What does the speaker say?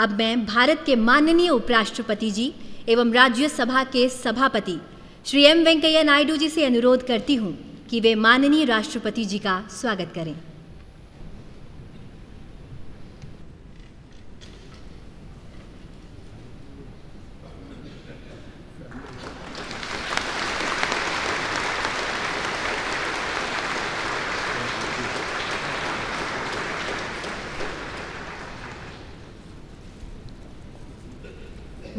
अब मैं भारत के माननीय उपराष्ट्रपति जी एवं राज्यसभा के सभापति श्री एम वेंकैया नायडू जी से अनुरोध करती हूँ कि वे माननीय राष्ट्रपति जी का स्वागत करें